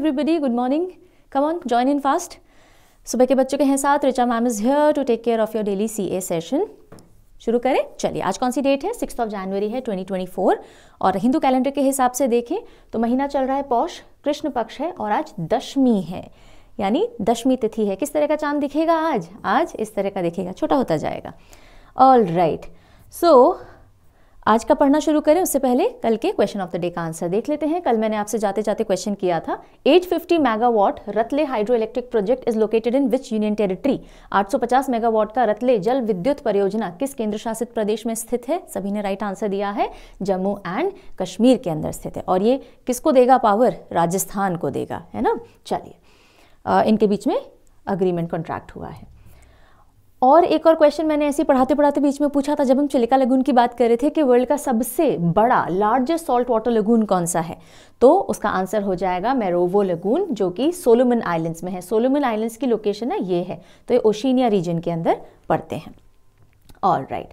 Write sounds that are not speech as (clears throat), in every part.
Everybody good morning come on join in fast सुबह के बच्चों के हैं साथ Richa ma'am is here to take care of your daily C A session शुरू करें चलिए आज कौन सी डेट है सिक्स ऑफ जनवरी है 2024 और हिंदू कैलेंडर के हिसाब से देखें तो महीना चल रहा है पौष कृष्ण पक्ष है और आज दशमी है यानी दशमी तिथि है किस तरह का चांद दिखेगा आज आज इस तरह का दिखेगा छोटा होता जाएगा ऑल राइट सो आज का पढ़ना शुरू करें उससे पहले कल के क्वेश्चन ऑफ द डे का आंसर देख लेते हैं कल मैंने आपसे जाते जाते क्वेश्चन किया था 850 megawatt Ratle hydro electric project is located in which union territory 850 megawatt का रतले जल विद्युत परियोजना किस केंद्र शासित प्रदेश में स्थित है सभी ने राइट आंसर दिया है जम्मू एंड कश्मीर के अंदर स्थित है और ये किसको देगा पावर राजस्थान को देगा है ना चलिए इनके बीच में अग्रीमेंट कॉन्ट्रैक्ट हुआ है और एक और क्वेश्चन मैंने ऐसे पढ़ाते पढ़ाते बीच में पूछा था जब हम चिलिका लगून की बात कर रहे थे कि वर्ल्ड का सबसे बड़ा लार्जेस्ट सॉल्ट वाटर लगून कौन सा है तो उसका आंसर हो जाएगा मैरोवो लगून जो कि सोलोमन आइलैंड्स में है सोलोमन आइलैंड्स की लोकेशन है ये है तो ये ओशिनिया रीजन के अंदर पड़ते हैं ऑल राइट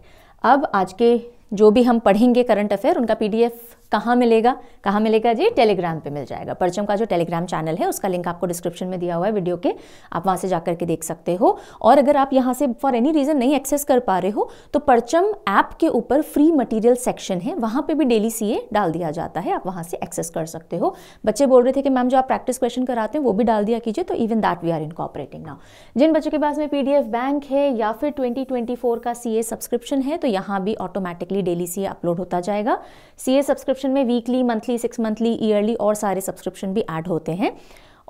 अब आज के जो भी हम पढ़ेंगे करंट अफेयर उनका पीडीएफ कहाँ मिलेगा कहाँ मिलेगा जी टेलीग्राम पे मिल जाएगा परचम का जो टेलीग्राम चैनल है उसका लिंक आपको डिस्क्रिप्शन में दिया हुआ है वीडियो के आप वहाँ से जाकर के देख सकते हो और अगर आप यहाँ से फॉर एनी रीज़न नहीं एक्सेस कर पा रहे हो तो परचम ऐप के ऊपर फ्री मटीरियल सेक्शन है वहाँ पर भी डेली सी डाल दिया जाता है आप वहाँ से एक्सेस कर सकते हो बच्चे बोल रहे थे कि मैम जो आप प्रैक्टिस क्वेश्चन कराते हैं वो भी डाल दिया कीजिए तो even that we are incorporating now जिन बच्चों के पास में पी बैंक है या फिर ट्वेंटी का सी सब्सक्रिप्शन है तो यहाँ भी ऑटोमेटिकली डेली सी अपलोड होता जाएगा सी सब्सक्रिप्शन सब्सक्रिप्शन में weekly monthly six monthly yearly और सारे सब्सक्रिप्शन भी ऐड होते हैं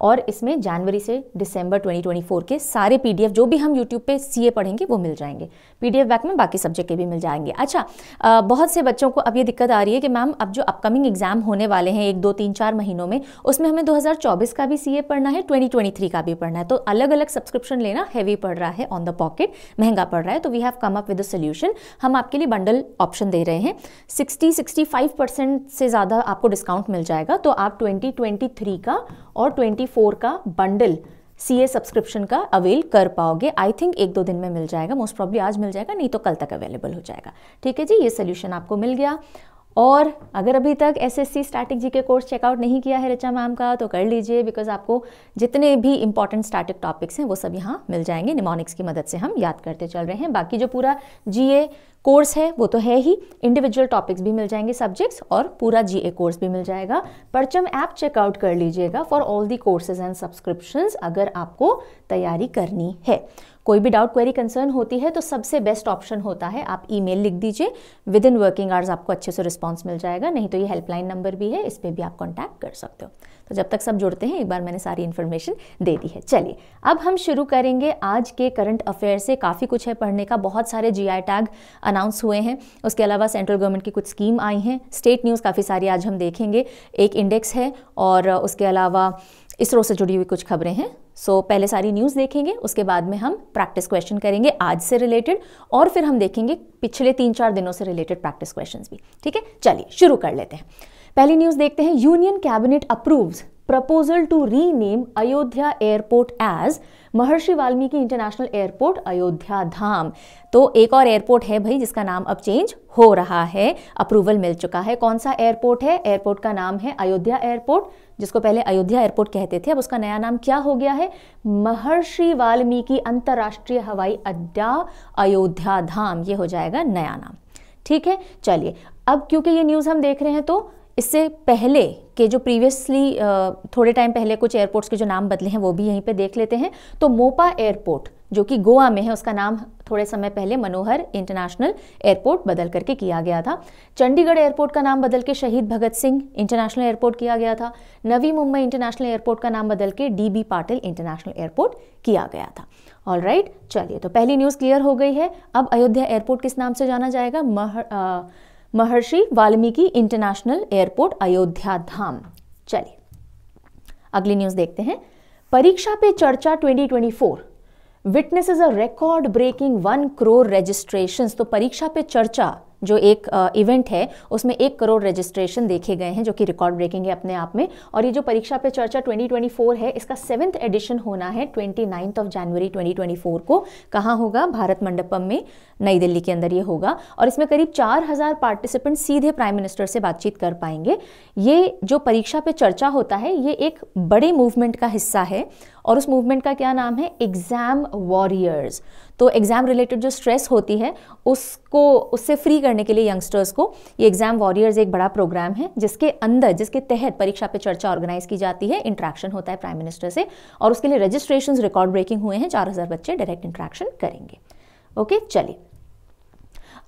और इसमें जनवरी से दिसंबर 2024 के सारे पीडीएफ जो भी हम यूट्यूब पे सीए पढ़ेंगे वो मिल जाएंगे पीडीएफ बैक में बाकी सब्जेक्ट के भी मिल जाएंगे अच्छा आ, बहुत से बच्चों को अब ये दिक्कत आ रही है कि मैम अब जो अपकमिंग एग्जाम होने वाले हैं एक दो तीन चार महीनों में उसमें हमें 2024 का भी सी पढ़ना है 2023 का भी पढ़ना है तो अलग अलग सब्सक्रिप्शन लेना हैवी पड़ रहा है ऑन द पॉकेट महंगा पड़ रहा है तो we have come up with a solution हम आपके लिए बंडल ऑप्शन दे रहे हैं सिक्सटी सिक्सटी से ज़्यादा आपको डिस्काउंट मिल जाएगा तो आप ट्वेंटी का और 24 का बंडल सी ए सब्सक्रिप्शन का अवेल कर पाओगे आई थिंक एक दो दिन में मिल जाएगा मोस्ट प्रॉब्ली आज मिल जाएगा नहीं तो कल तक अवेलेबल हो जाएगा ठीक है जी ये सोल्यूशन आपको मिल गया और अगर अभी तक S S C static G K course checkout नहीं किया है रिचा मैम का तो कर लीजिए बिकॉज आपको जितने भी इंपॉर्टेंट स्टैटिक टॉपिक्स हैं वो सब यहाँ मिल जाएंगे निमोनिक्स की मदद से हम याद करते चल रहे हैं बाकी जो पूरा जी ए कोर्स है वो तो है ही इंडिविजुअल टॉपिक्स भी मिल जाएंगे सब्जेक्ट्स और पूरा जी ए कोर्स भी मिल जाएगा परचम ऐप चेकआउट कर लीजिएगा for all the courses and subscriptions अगर आपको तैयारी करनी है कोई भी डाउट क्वेरी कंसर्न होती है तो सबसे बेस्ट ऑप्शन होता है आप ईमेल लिख दीजिए विद इन वर्किंग आवर्स आपको अच्छे से रिस्पॉन्स मिल जाएगा नहीं तो ये हेल्पलाइन नंबर भी है इस पर भी आप कॉन्टैक्ट कर सकते हो तो जब तक सब जुड़ते हैं एक बार मैंने सारी इन्फॉर्मेशन दे दी है चलिए अब हम शुरू करेंगे आज के करंट अफेयर से काफ़ी कुछ है पढ़ने का बहुत सारे जी टैग अनाउंस हुए हैं उसके अलावा सेंट्रल गवर्नमेंट की कुछ स्कीम आई हैं स्टेट न्यूज़ काफ़ी सारी आज हम देखेंगे एक इंडेक्स है और उसके अलावा इसरो से जुड़ी हुई कुछ खबरें हैं सो so, पहले सारी न्यूज़ देखेंगे उसके बाद में हम प्रैक्टिस क्वेश्चन करेंगे आज से रिलेटेड और फिर हम देखेंगे पिछले तीन चार दिनों से रिलेटेड प्रैक्टिस क्वेश्चन भी ठीक है चलिए शुरू कर लेते हैं पहली न्यूज देखते हैं union cabinet approves proposal to rename Ayodhya airport as Maharshi Valmiki international airport Ayodhya Dham तो एक और एयरपोर्ट है भाई जिसका नाम अब चेंज हो रहा है अप्रूवल मिल चुका है कौन सा एयरपोर्ट है एयरपोर्ट का नाम है अयोध्या एयरपोर्ट जिसको पहले अयोध्या एयरपोर्ट कहते थे अब उसका नया नाम क्या हो गया है महर्षि वाल्मीकि अंतर्राष्ट्रीय हवाई अड्डा अयोध्या धाम ये हो जाएगा नया नाम ठीक है चलिए अब क्योंकि ये न्यूज़ हम देख रहे हैं तो इससे पहले के जो प्रीवियसली थोड़े टाइम पहले कुछ एयरपोर्ट्स के जो नाम बदले हैं वो भी यहीं पे देख लेते हैं तो मोपा एयरपोर्ट जो कि गोवा में है उसका नाम थोड़े समय पहले मनोहर इंटरनेशनल एयरपोर्ट बदल करके किया गया था चंडीगढ़ एयरपोर्ट का नाम बदल के शहीद भगत सिंह इंटरनेशनल एयरपोर्ट किया गया था नवी मुंबई इंटरनेशनल एयरपोर्ट का नाम बदल के D B Patil international airport किया गया था ऑल राइट चलिए तो पहली न्यूज़ क्लियर हो गई है अब अयोध्या एयरपोर्ट किस नाम से जाना जाएगा मह महर्षि वाल्मीकि इंटरनेशनल एयरपोर्ट अयोध्या धाम चलिए अगली न्यूज देखते हैं Pariksha Pe Charcha 2024 witnesses a record breaking one crore registration तो परीक्षा पे चर्चा जो एक इवेंट है उसमें एक करोड़ रजिस्ट्रेशन देखे गए हैं जो कि रिकॉर्ड ब्रेकिंग है अपने आप में और ये जो परीक्षा पे चर्चा 2024 है इसका सेवन्थ एडिशन होना है ट्वेंटी नाइन्थ ऑफ जनवरी 2024 को कहाँ होगा भारत मंडपम में नई दिल्ली के अंदर ये होगा और इसमें करीब हजार पार्टिसिपेंट सीधे प्राइम मिनिस्टर से बातचीत कर पाएंगे ये जो परीक्षा पे चर्चा होता है ये एक बड़े मूवमेंट का हिस्सा है और उस मूवमेंट का क्या नाम है एग्ज़ाम वॉरियर्स तो एग्ज़ाम रिलेटेड जो स्ट्रेस होती है उसको उससे फ्री करने के लिए यंगस्टर्स को ये एग्ज़ाम वॉरियर्स एक बड़ा प्रोग्राम है जिसके अंदर जिसके तहत परीक्षा पे चर्चा ऑर्गेनाइज की जाती है इंट्रैक्शन होता है प्राइम मिनिस्टर से और उसके लिए रजिस्ट्रेशन रिकॉर्ड ब्रेकिंग हुए हैं चार बच्चे डायरेक्ट इंट्रैक्शन करेंगे ओके चलिए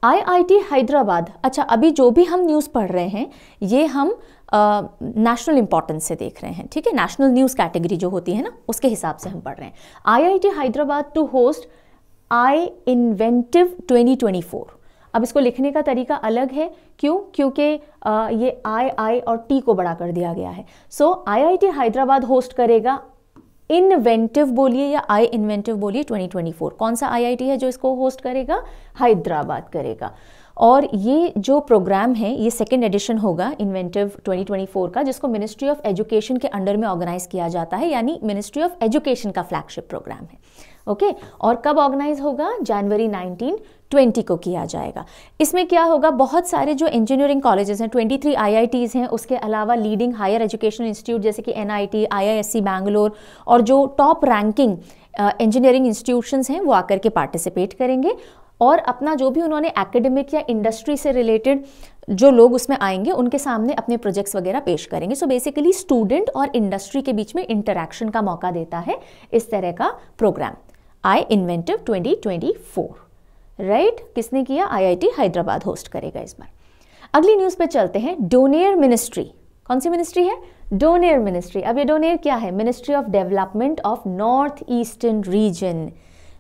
आईआईटी हैदराबाद अच्छा अभी जो भी हम न्यूज़ पढ़ रहे हैं ये हम नेशनल इंपॉर्टेंस से देख रहे हैं ठीक है नेशनल न्यूज़ कैटेगरी जो होती है ना उसके हिसाब से हम पढ़ रहे हैं IIT Hyderabad to host I inventive 2024 अब इसको लिखने का तरीका अलग है क्यों क्योंकि ये आई आई और टी को बड़ा कर दिया गया है so I IIT Hyderabad host करेगा इन्वेंटिव बोलिए या आई इन्वेंटिव बोलिए 2024 कौन सा आईआईटी है जो इसको होस्ट करेगा हैदराबाद करेगा और ये जो प्रोग्राम है ये सेकेंड एडिशन होगा इन्वेंटिव 2024 का जिसको मिनिस्ट्री ऑफ एजुकेशन के अंडर में ऑर्गेनाइज किया जाता है यानी मिनिस्ट्री ऑफ एजुकेशन का फ्लैगशिप प्रोग्राम है ओके okay? और कब ऑर्गेनाइज होगा जनवरी 19 20 को किया जाएगा इसमें क्या होगा बहुत सारे जो इंजीनियरिंग कॉलेजेस हैं 23 थ्री हैं उसके अलावा लीडिंग हायर एजुकेशन इंस्टीट्यूट जैसे कि एनआईटी, आईआईएससी बैंगलोर और जो टॉप रैंकिंग इंजीनियरिंग इंस्टीट्यूशंस हैं वो आकर के पार्टिसिपेट करेंगे और अपना जो भी उन्होंने एकेडमिक या इंडस्ट्री से रिलेटेड जो लोग उसमें आएंगे उनके सामने अपने प्रोजेक्ट्स वगैरह पेश करेंगे सो बेसिकली स्टूडेंट और इंडस्ट्री के बीच में इंटरैक्शन का मौका देता है इस तरह का प्रोग्राम आई इन्वेंटिव 2024 राइट किसने किया आईआईटी हैदराबाद होस्ट करेगा इस बार अगली न्यूज़ पे चलते हैं डोनेयर मिनिस्ट्री कौन सी मिनिस्ट्री है डोनेयर मिनिस्ट्री अब ये डोनेयर क्या है ministry of development of north eastern region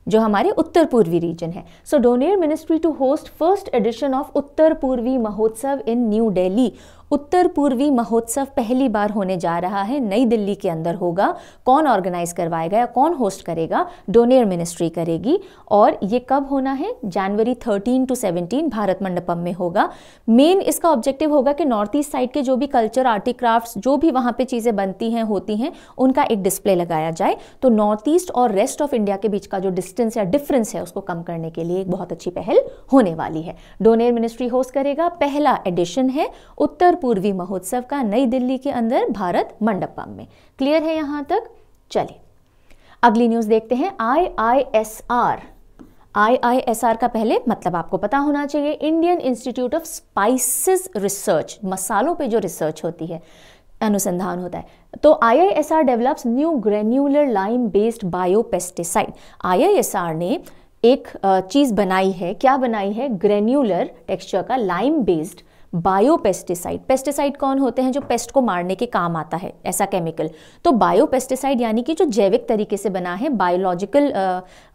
जो हमारे उत्तर पूर्वी रीजन है so DoNER ministry to host first edition of Uttar Purvi Mahotsav in new daily उत्तर पूर्वी महोत्सव पहली बार होने जा रहा है नई दिल्ली के अंदर होगा कौन ऑर्गेनाइज करवाएगा या कौन होस्ट करेगा डोनेर मिनिस्ट्री करेगी और ये कब होना है जनवरी 13 टू 17 भारत मंडपम में होगा मेन इसका ऑब्जेक्टिव होगा कि नॉर्थ ईस्ट साइड के जो भी कल्चर आर्टी क्राफ्ट जो भी वहां पर चीज़ें बनती हैं होती हैं उनका एक डिस्प्ले लगाया जाए तो नॉर्थ ईस्ट और रेस्ट ऑफ इंडिया के बीच का जो डिस्टेंस या डिफरेंस है उसको कम करने के लिए एक बहुत अच्छी पहल होने वाली है डोनेर मिनिस्ट्री होस्ट करेगा पहला एडिशन है उत्तर पूर्वी महोत्सव का नई दिल्ली के अंदर भारत मंडपम में क्लियर है यहां तक चलिए अगली न्यूज देखते हैं I I S R I I S R का पहले मतलब आपको पता होना चाहिए Indian institute of spices research मसालों पे जो रिसर्च होती है अनुसंधान होता है तो I I S R develops new granular lime based biopesticide I I S R ने एक चीज़ बनाई है क्या बनाई है ग्रेन्यूलर टेक्सचर का लाइम बेस्ड बायोपेस्टिसाइड पेस्टिसाइड कौन होते हैं जो पेस्ट को मारने के काम आता है ऐसा केमिकल तो बायोपेस्टिसाइड यानी कि जो जैविक तरीके से बना है बायोलॉजिकल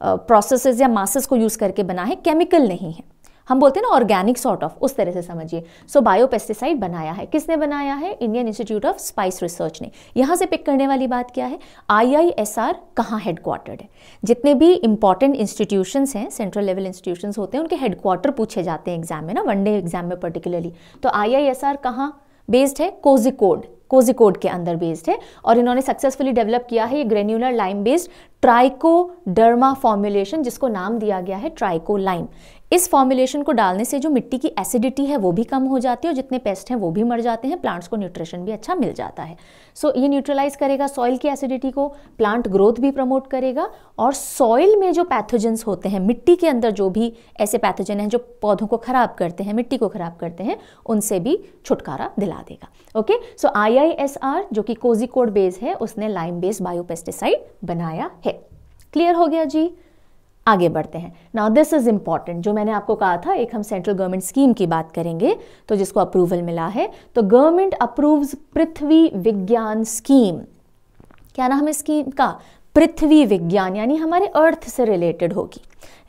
प्रोसेसेस या मासेस को यूज़ करके बना है केमिकल नहीं है हम बोलते हैं ना ऑर्गेनिक सॉर्ट ऑफ उस तरह से समझिए सो बायो पेस्टिसाइड बनाया है किसने बनाया है Indian institute of spice research ने यहाँ से पिक करने वाली बात क्या है आई आई एस आर कहाँ हेडक्वार्टर्ड है जितने भी इंपॉर्टेंट इंस्टीट्यूशंस हैं सेंट्रल लेवल इंस्टीट्यूशंस होते हैं उनके हेडक्वार्टर पूछे जाते हैं एग्जाम में ना वनडे एग्जाम में पर्टिकुलरली तो आई आई एस आर कहाँ बेस्ड है कोजिकोड कोजिकोड के अंदर बेस्ड है और इन्होंने सक्सेसफुली डेवलप किया है ये granular lime based trichoderma formulation जिसको नाम दिया गया है ट्राइकोलाइम इस फॉर्मुलेशन को डालने से जो मिट्टी की एसिडिटी है वो भी कम हो जाती है और जितने पेस्ट हैं वो भी मर जाते हैं प्लांट्स को न्यूट्रिशन भी अच्छा मिल जाता है सो so, ये न्यूट्रलाइज करेगा सॉइल की एसिडिटी को प्लांट ग्रोथ भी प्रमोट करेगा और सॉइल में जो पैथोजेंस होते हैं मिट्टी के अंदर जो भी ऐसे पैथोजन हैं जो पौधों को ख़राब करते हैं मिट्टी को ख़राब करते हैं उनसे भी छुटकारा दिला देगा ओके सो आई जो कि कोजिकोड बेस है उसने लाइम बेस्ड बायोपेस्टिसाइड बनाया है क्लियर हो गया जी आगे बढ़ते हैं नाउ दिस इज़ इंपॉर्टेंट जो मैंने आपको कहा था एक हम सेंट्रल गवर्नमेंट स्कीम की बात करेंगे तो जिसको अप्रूवल मिला है तो गवर्नमेंट अप्रूव्स पृथ्वी विज्ञान स्कीम क्या नाम है स्कीम का पृथ्वी विज्ञान यानी हमारे अर्थ से रिलेटेड होगी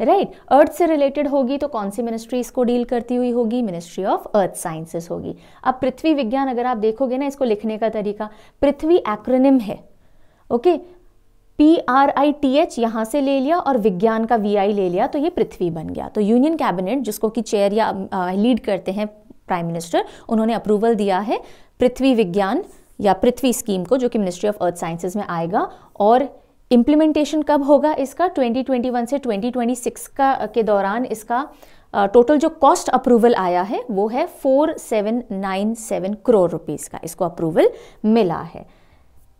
राइट right? अर्थ से रिलेटेड होगी तो कौन सी मिनिस्ट्री इसको डील करती हुई होगी मिनिस्ट्री ऑफ अर्थ साइंसेस होगी अब पृथ्वी विज्ञान अगर आप देखोगे ना इसको लिखने का तरीका पृथ्वी एक्रोनिम है okay okay? P R I T H यहाँ से ले लिया और विज्ञान का वी आई ले लिया तो ये पृथ्वी बन गया तो यूनियन कैबिनेट जिसको कि चेयर या लीड करते हैं प्राइम मिनिस्टर उन्होंने अप्रूवल दिया है पृथ्वी विज्ञान या पृथ्वी स्कीम को जो कि मिनिस्ट्री ऑफ अर्थ साइंसेज में आएगा और इम्प्लीमेंटेशन कब होगा इसका 2021 से 2026 का के दौरान इसका टोटल जो कॉस्ट अप्रूवल आया है वो है 4797 करोड़ रुपीस का इसको अप्रूवल मिला है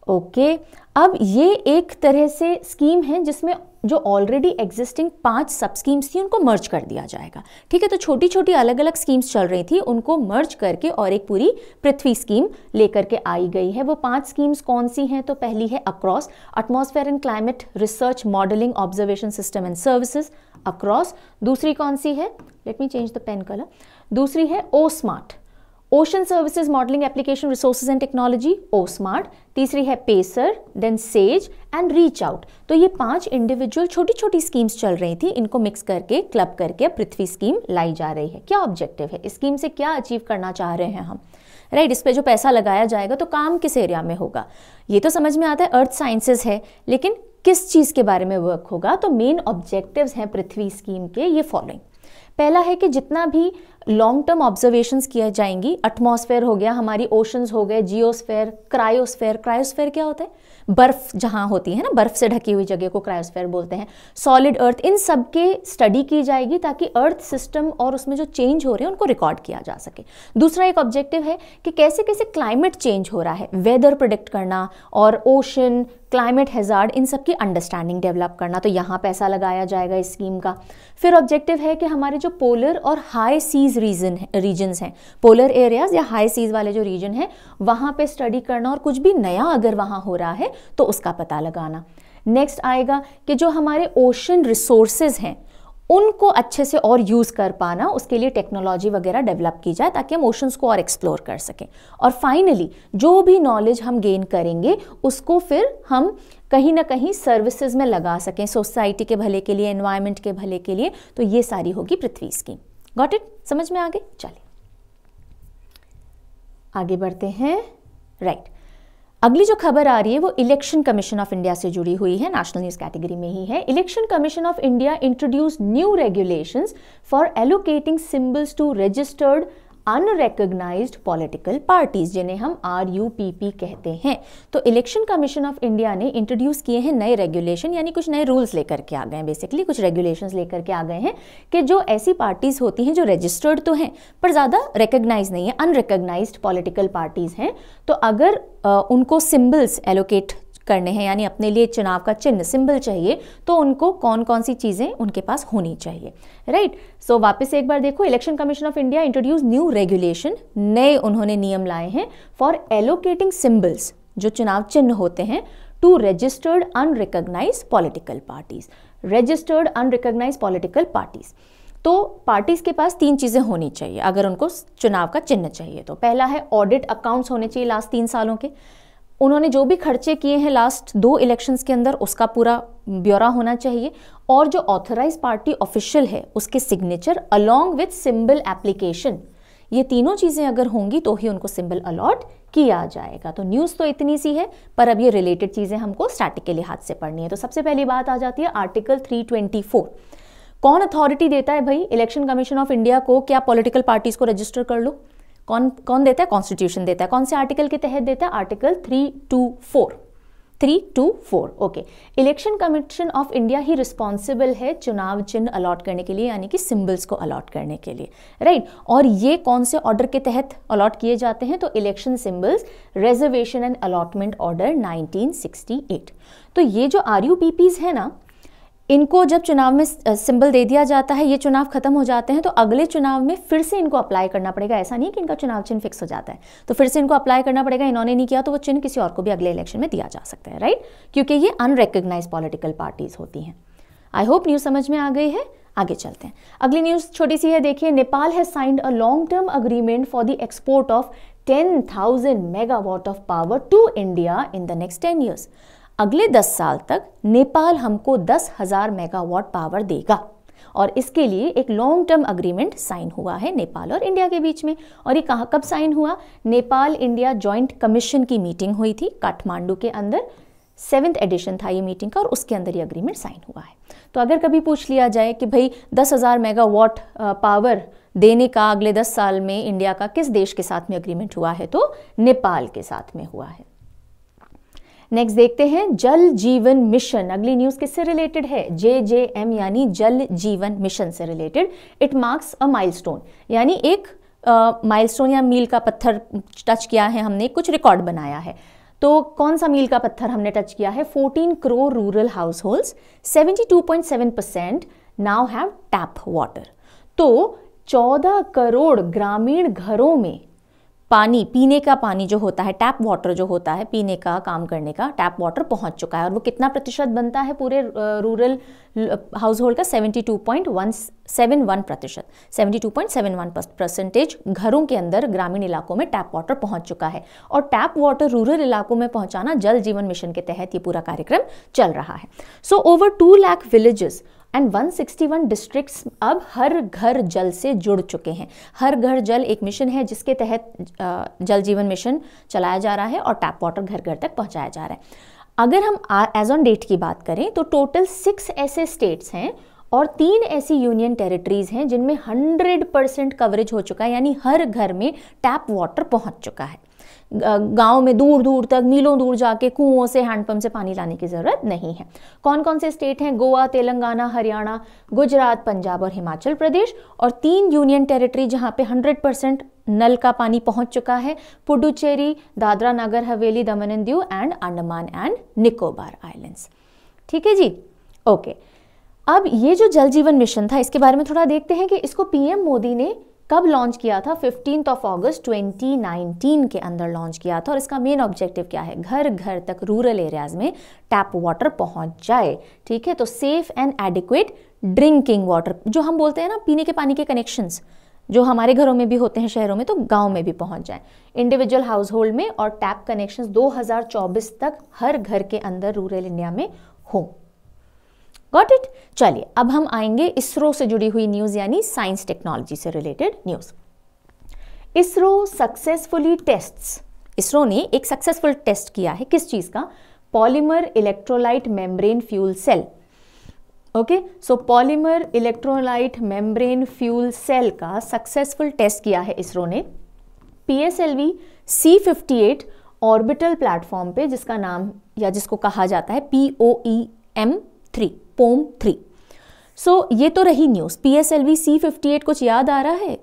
ओके अब ये एक तरह से स्कीम है जिसमें जो ऑलरेडी एग्जिस्टिंग पांच सब स्कीम्स थी उनको मर्ज कर दिया जाएगा ठीक है तो छोटी छोटी अलग अलग स्कीम्स चल रही थी उनको मर्ज करके और एक पूरी पृथ्वी स्कीम लेकर के आई गई है वो पांच स्कीम्स कौन सी हैं तो पहली है across atmosphere and climate research modelling observation systems and services across दूसरी कौन सी है let me change the pen colour दूसरी है O smart ocean services modelling application resources and technology O smart तीसरी है PACER then SAGE and reach out तो ये पांच इंडिविजुअल छोटी छोटी स्कीम्स चल रही थी इनको मिक्स करके क्लब करके पृथ्वी स्कीम लाई जा रही है क्या ऑब्जेक्टिव है स्कीम से क्या अचीव करना चाह रहे हैं हम राइट right, इस पर जो पैसा लगाया जाएगा तो काम किस एरिया में होगा ये तो समझ में आता है अर्थ साइंसेज है लेकिन किस चीज़ के बारे में वर्क होगा तो मेन ऑब्जेक्टिव्स हैं पृथ्वी स्कीम के ये फॉलोइंग पहला है कि जितना भी लॉन्ग टर्म ऑब्जर्वेशंस किए जाएंगी एटमॉस्फेयर हो गया हमारी ओशंस हो गए जियोस्फेयर क्रायोस्फेयर क्रायोस्फेयर क्या होता है बर्फ़ जहाँ होती है ना बर्फ़ से ढकी हुई जगह को क्रायोस्फेयर बोलते हैं सॉलिड अर्थ इन सब के स्टडी की जाएगी ताकि अर्थ सिस्टम और उसमें जो चेंज हो रहे हैं उनको रिकॉर्ड किया जा सके दूसरा एक ऑब्जेक्टिव है कि कैसे कैसे क्लाइमेट चेंज हो रहा है वेदर प्रोडिक्ट करना और ओशन क्लाइमेट हेजार्ड इन सब की अंडरस्टैंडिंग डेवलप करना तो यहाँ पैसा लगाया जाएगा इस स्कीम का फिर ऑब्जेक्टिव है कि हमारे जो पोलर और हाई सीज रीजन रीजन्स हैं पोलर एरियाज या हाई सीज वाले जो रीजन हैं वहाँ पे स्टडी करना और कुछ भी नया अगर वहाँ हो रहा है तो उसका पता लगाना नेक्स्ट आएगा कि जो हमारे ओशन रिसोर्सेज हैं उनको अच्छे से और यूज़ कर पाना उसके लिए टेक्नोलॉजी वगैरह डेवलप की जाए ताकि हम ओशंस को और एक्सप्लोर कर सकें और फाइनली जो भी नॉलेज हम गेन करेंगे उसको फिर हम कहीं ना कहीं सर्विसेज में लगा सकें सोसाइटी के भले के लिए एनवायरनमेंट के भले के लिए तो ये सारी होगी पृथ्वी स्कीम गॉट इट समझ में आ गई चलिए आगे बढ़ते हैं राइट अगली जो खबर आ रही है वो इलेक्शन कमीशन ऑफ इंडिया से जुड़ी हुई है नेशनल न्यूज कैटेगरी में ही है election commission of India introduce new regulations for allocating symbols to registered unrecognized political parties जिन्हें हम आर कहते हैं तो इलेक्शन कमीशन ऑफ इंडिया ने इंट्रोड्यूस किए हैं नए रेगुलेशन यानी कुछ नए रूल्स लेकर के आ गए हैं बेसिकली कुछ रेगुलेशन लेकर के आ गए हैं कि जो ऐसी पार्टीज होती हैं जो रजिस्टर्ड तो हैं पर ज़्यादा रिकग्नाइज नहीं है अनरिकग्नाइज पॉलिटिकल पार्टीज हैं तो अगर आ, उनको सिम्बल्स एलोकेट करने हैं यानी अपने लिए चुनाव का चिन्ह सिंबल चाहिए तो उनको कौन कौन सी चीज़ें उनके पास होनी चाहिए राइट right? सो so, वापस एक बार देखो election commission of India introduce new regulation नए उन्होंने नियम लाए हैं फॉर एलोकेटिंग सिंबल्स जो चुनाव चिन्ह होते हैं to registered unrecognize political parties registered unrecognize political parties तो पार्टीज के पास तीन चीज़ें होनी चाहिए अगर उनको चुनाव का चिन्ह चाहिए तो पहला है ऑडिट अकाउंट्स होने चाहिए लास्ट तीन सालों के उन्होंने जो भी खर्चे किए हैं लास्ट दो इलेक्शंस के अंदर उसका पूरा ब्यौरा होना चाहिए और जो ऑथराइज पार्टी ऑफिशियल है उसके signature along with symbol application ये तीनों चीज़ें अगर होंगी तो ही उनको सिंबल अलॉट किया जाएगा तो न्यूज़ तो इतनी सी है पर अब ये रिलेटेड चीज़ें हमको स्टैटिक के लिहाज से पढ़नी है तो सबसे पहली बात आ जाती है आर्टिकल 324 कौन अथॉरिटी देता है भाई इलेक्शन कमीशन ऑफ इंडिया को क्या पॉलिटिकल पार्टीज़ को रजिस्टर कर लो कौन कौन देता है कॉन्स्टिट्यूशन देता है कौन से आर्टिकल के तहत देता है article three two four three two four okay election commission of India ही रिस्पॉन्सिबल है चुनाव चिन्ह अलॉट करने के लिए यानी कि सिंबल्स को अलॉट करने के लिए राइट right? और ये कौन से ऑर्डर के तहत अलॉट किए जाते हैं तो election symbols reservation and allotment order 1968 तो ये जो आर यू है ना इनको जब चुनाव में सिंबल दे दिया जाता है ये चुनाव खत्म हो जाते हैं तो अगले चुनाव में फिर से इनको अप्लाई करना पड़ेगा ऐसा नहीं कि इनका चुनाव चिन्ह फिक्स हो जाता है तो फिर से इनको अप्लाई करना पड़ेगा इन्होंने नहीं किया तो वो चिन्ह किसी और को भी अगले इलेक्शन में दिया जा सकता है राइट क्योंकि ये अनरिकग्नाइज पॉलिटिकल पार्टीज होती हैं आई होप न्यूज़ समझ में आ गई है आगे चलते हैं अगली न्यूज़ छोटी सी है देखिए Nepal has signed a long term agreement for the export of 10,000 megawatt of power to India in the next 10 years अगले 10 साल तक नेपाल हमको दस हज़ार मेगावाट पावर देगा और इसके लिए एक लॉन्ग टर्म अग्रीमेंट साइन हुआ है नेपाल और इंडिया के बीच में और ये कहाँ कब साइन हुआ नेपाल इंडिया जॉइंट कमीशन की मीटिंग हुई थी काठमांडू के अंदर सेवेंथ एडिशन था ये मीटिंग का और उसके अंदर ये अग्रीमेंट साइन हुआ है तो अगर कभी पूछ लिया जाए कि भाई दस हज़ार मेगावाट पावर देने का अगले दस साल में इंडिया का किस देश के साथ में अग्रीमेंट हुआ है तो नेपाल के साथ में हुआ है नेक्स्ट देखते हैं जल जीवन मिशन अगली न्यूज किससे रिलेटेड है जे जे एम यानी जल जीवन मिशन से related it marks a milestone यानी एक माइलस्टोन uh, या मील का पत्थर टच किया है हमने कुछ रिकॉर्ड बनाया है तो कौन सा मील का पत्थर हमने टच किया है 14 crore rural household seventy percent now have tap water तो 14 करोड़ ग्रामीण घरों में पानी पीने का पानी जो होता है टैप वाटर जो होता है पीने का काम करने का टैप वाटर पहुंच चुका है और वो कितना प्रतिशत बनता है पूरे रूरल हाउस होल्ड का 72.171 प्रतिशत 72.71 परसेंटेज घरों के अंदर ग्रामीण इलाकों में टैप वाटर पहुंच चुका है और टैप वाटर रूरल इलाकों में पहुंचाना जल जीवन मिशन के तहत ये पूरा कार्यक्रम चल रहा है so over two lakh villages and 161 districts अब हर घर जल से जुड़ चुके हैं हर घर जल एक मिशन है जिसके तहत जल जीवन मिशन चलाया जा रहा है और टैप वाटर घर घर तक पहुंचाया जा रहा है अगर हम एज ऑन डेट की बात करें तो टोटल सिक्स ऐसे स्टेट्स हैं और तीन ऐसी यूनियन टेरिटरीज हैं जिनमें 100 परसेंट कवरेज हो चुका है यानी हर घर में टैप वाटर पहुंच चुका है गांव में दूर दूर तक मीलों दूर जाके कुओं से हैंडपंप से पानी लाने की ज़रूरत नहीं है कौन कौन से स्टेट हैं गोवा तेलंगाना हरियाणा गुजरात पंजाब और हिमाचल प्रदेश और तीन यूनियन टेरिटरी जहां पे 100 परसेंट नल का पानी पहुंच चुका है Puducherry Dadra Nagar Haveli Daman and Diu and Andaman and Nicobar island ठीक है जी ओके अब ये जो जल जीवन मिशन था इसके बारे में थोड़ा देखते हैं कि इसको पीएम मोदी ने कब लॉन्च किया था फिफ्टींथ ऑफ अगस्त 2019 के अंदर लॉन्च किया था और इसका मेन ऑब्जेक्टिव क्या है घर घर तक रूरल एरियाज में टैप वाटर पहुंच जाए ठीक है तो safe and adequate drinking water जो हम बोलते हैं ना पीने के पानी के कनेक्शंस जो हमारे घरों में भी होते हैं शहरों में तो गांव में भी पहुंच जाए इंडिविजुअल हाउस होल्ड में और टैप कनेक्शंस 2024 तक हर घर के अंदर रूरल इंडिया में हों गॉट इट चलिए अब हम आएंगे इसरो से जुड़ी हुई न्यूज़ यानी साइंस टेक्नोलॉजी से related news ISRO successfully tests ISRO ने एक सक्सेसफुल टेस्ट किया है किस चीज़ का polymer electrolyte membrane fuel cell okay so polymer electrolyte membrane fuel cell का सक्सेसफुल टेस्ट किया है इसरो ने P S L V C fifty eight orbital platform पे जिसका नाम या जिसको कहा जाता है P O E M three POEM three so so, ये तो रही news P S L V C fifty eight कुछ याद आ रहा है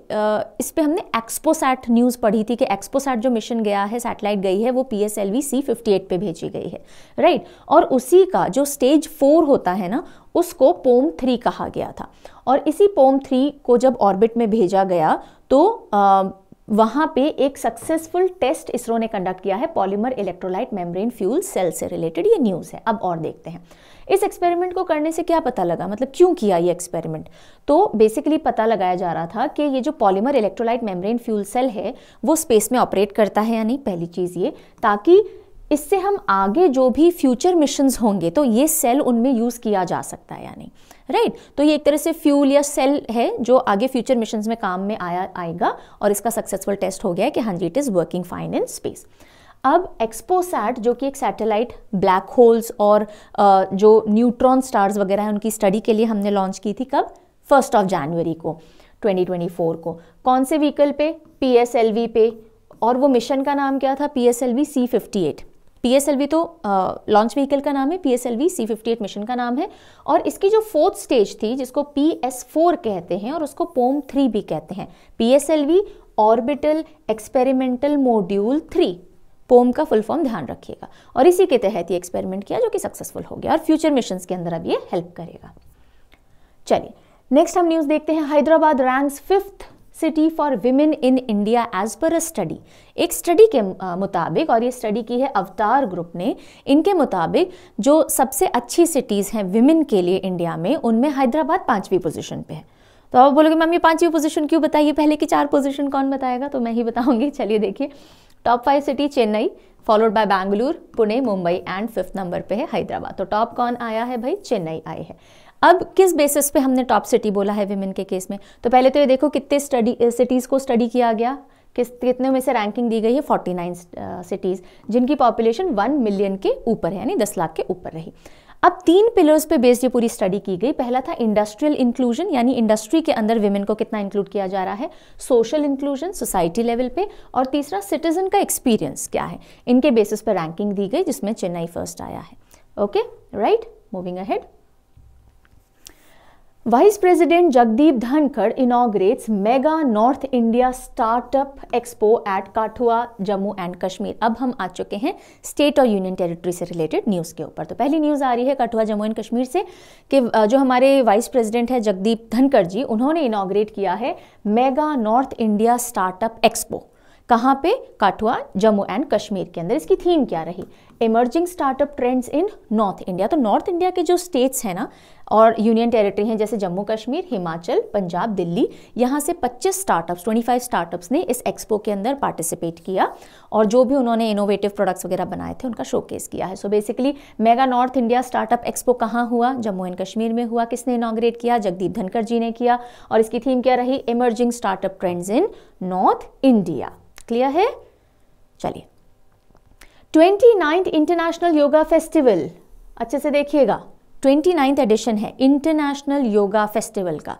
इस पर हमने एक्सपोसैट न्यूज़ पढ़ी थी कि एक्सपोसैट जो मिशन गया है सैटेलाइट गई है वो P S L V C fifty eight पर भेजी गई है राइट right? और उसी का जो स्टेज फोर होता है ना उसको पोम थ्री कहा गया था और इसी पोम थ्री को जब ऑर्बिट में भेजा गया तो आ, वहाँ पे एक सक्सेसफुल टेस्ट इसरो ने कंडक्ट किया है polymer electrolyte membrane fuel cell से रिलेटेड ये न्यूज़ है अब और देखते हैं इस एक्सपेरिमेंट को करने से क्या पता लगा मतलब क्यों किया ये एक्सपेरिमेंट तो बेसिकली पता लगाया जा रहा था कि ये जो polymer electrolyte membrane fuel cell है वो स्पेस में ऑपरेट करता है या नहीं पहली चीज़ ये ताकि इससे हम आगे जो भी फ्यूचर मिशंस होंगे तो ये सेल उनमें यूज़ किया जा सकता है या नहीं राइट right? तो ये एक तरह से फ्यूल या सेल है जो आगे फ्यूचर मिशन में काम में आया आएगा और इसका सक्सेसफुल टेस्ट हो गया है कि हाँ जी it is working fine in space अब एक्सपोसैट जो कि एक सैटेलाइट ब्लैक होल्स और जो न्यूट्रॉन स्टार्स वगैरह हैं उनकी स्टडी के लिए हमने लॉन्च की थी कब फर्स्ट ऑफ जनवरी को 2024 को कौन से व्हीकल पे पी पे और वो मिशन का नाम क्या था P S L V C fifty eight P S L V तो लॉन्च व्हीकल का नाम है P S L V C fifty eight mission का नाम है और इसकी जो फोर्थ स्टेज थी जिसको पी एस फोर कहते हैं और उसको पोम थ्री भी कहते हैं P S L V orbital experimental module three POEM का फुल फॉर्म ध्यान रखिएगा और इसी के तहत ये एक्सपेरिमेंट किया जो कि सक्सेसफुल हो गया और फ्यूचर मिशन के अंदर अब ये हेल्प करेगा चलिए नेक्स्ट हम न्यूज़ देखते हैं Hyderabad rank fifth city for women in India as per a study एक स्टडी के मुताबिक और ये स्टडी की है अवतार ग्रुप ने इनके मुताबिक जो सबसे अच्छी सिटीज़ हैं विमेन के लिए इंडिया में उनमें हैदराबाद पाँचवीं पोजीशन पे है तो आप बोलोगे मैम ये पांचवी पोजीशन क्यों बताइए पहले की चार पोजीशन कौन बताएगा तो मैं ही बताऊंगी चलिए देखिए top five city Chennai followed by Bangalore Pune Mumbai and fifth number पे है हैदराबाद तो टॉप कौन आया है भाई चेन्नई आए हैं अब किस बेसिस पे हमने टॉप सिटी बोला है विमेन के केस में तो पहले तो ये देखो कितने स्टडी सिटीज़ को स्टडी किया गया किस कितने में से रैंकिंग दी गई है 49 सिटीज़ जिनकी पॉपुलेशन 1 मिलियन के ऊपर है यानी 10 लाख के ऊपर रही अब तीन पिलर्स पे बेस्ड ये पूरी स्टडी की गई पहला था इंडस्ट्रियल इंक्लूजन यानी इंडस्ट्री के अंदर विमेन को कितना इंक्लूड किया जा रहा है सोशल इंक्लूजन सोसाइटी लेवल पे और तीसरा सिटीजन का एक्सपीरियंस क्या है इनके बेसिस पर रैंकिंग दी गई जिसमें चेन्नई फर्स्ट आया है okay right moving ahead vice president Jagdeep Dhankhar inaugurates mega north India startup expo at Kathua Jammu and Kashmir अब हम आ चुके हैं स्टेट और यूनियन टेरिटरी से रिलेटेड न्यूज़ के ऊपर तो पहली न्यूज़ आ रही है कठुआ जम्मू एंड कश्मीर से कि जो हमारे वाइस प्रेसिडेंट है जगदीप धनखड़ जी उन्होंने इनाग्रेट किया है mega north India startup expo कहाँ पे काठुआ जम्मू एंड कश्मीर के अंदर इसकी थीम क्या रही emerging startup trends in north India तो नॉर्थ इंडिया के जो स्टेट्स हैं ना और यूनियन टेरिटरी हैं जैसे जम्मू कश्मीर हिमाचल पंजाब दिल्ली यहाँ से 25 स्टार्टअप्स 25 स्टार्टअप्स ने इस एक्सपो के अंदर पार्टिसिपेट किया और जो भी उन्होंने इनोवेटिव प्रोडक्ट्स वगैरह बनाए थे उनका शोकेस किया है so basically mega north India startup expo कहाँ हुआ जम्मू एंड कश्मीर में हुआ किसने इनाग्रेट किया जगदीप धनखड़ जी ने किया और इसकी थीम क्या रही emerging startup trends in north India clear है चलिए twenty ninth international yoga festival अच्छे से देखिएगा ट्वेंटी नाइन्थ एडिशन है इंटरनेशनल योगा फेस्टिवल का